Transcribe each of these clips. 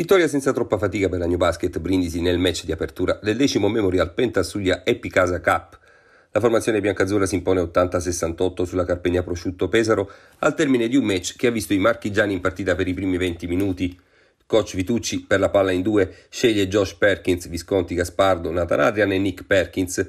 Vittoria senza troppa fatica per la New Basket Brindisi nel match di apertura del decimo Memorial Pentasuglia Epicasa Cup. La formazione biancazzurra si impone 80-68 sulla Carpegna Prosciutto Pesaro al termine di un match che ha visto i marchigiani in partita per i primi 20 minuti. Coach Vitucci per la palla in due sceglie Josh Perkins, Visconti Gaspardo, Nathan Adrian e Nick Perkins.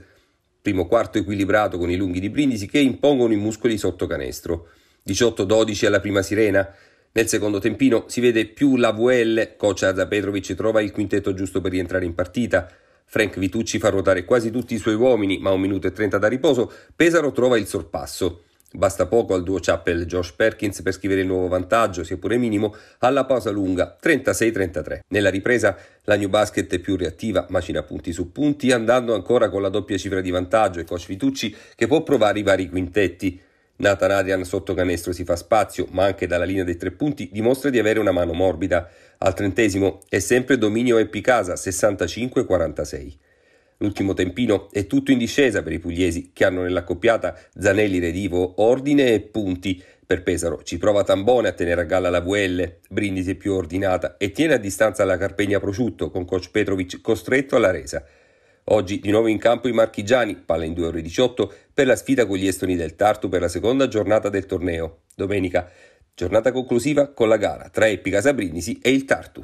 Primo quarto equilibrato con i lunghi di Brindisi che impongono i muscoli sotto canestro. 18-12 alla prima sirena, nel secondo tempino si vede più la VL, coach Petrovic trova il quintetto giusto per rientrare in partita. Frank Vitucci fa ruotare quasi tutti i suoi uomini, ma a un minuto e trenta da riposo Pesaro trova il sorpasso. Basta poco al duo Chappell Josh Perkins per scrivere il nuovo vantaggio, sia pure minimo, alla pausa lunga 36-33. Nella ripresa la New Basket è più reattiva, macina punti su punti, andando ancora con la doppia cifra di vantaggio e coach Vitucci che può provare i vari quintetti. Nathan Arian sotto canestro si fa spazio, ma anche dalla linea dei tre punti dimostra di avere una mano morbida. Al trentesimo è sempre dominio Eppi 65-46. L'ultimo tempino è tutto in discesa per i pugliesi che hanno nell'accoppiata Zanelli Redivo, Ordine e Punti. Per Pesaro ci prova Tambone a tenere a galla la VL, Brindisi è più ordinata e tiene a distanza la Carpegna Prosciutto con coach Petrovic costretto alla resa. Oggi di nuovo in campo i marchigiani, palla in 2,18 euro, per la sfida con gli estoni del Tartu per la seconda giornata del torneo. Domenica, giornata conclusiva con la gara tra Eppi Sabrinisi e il Tartu.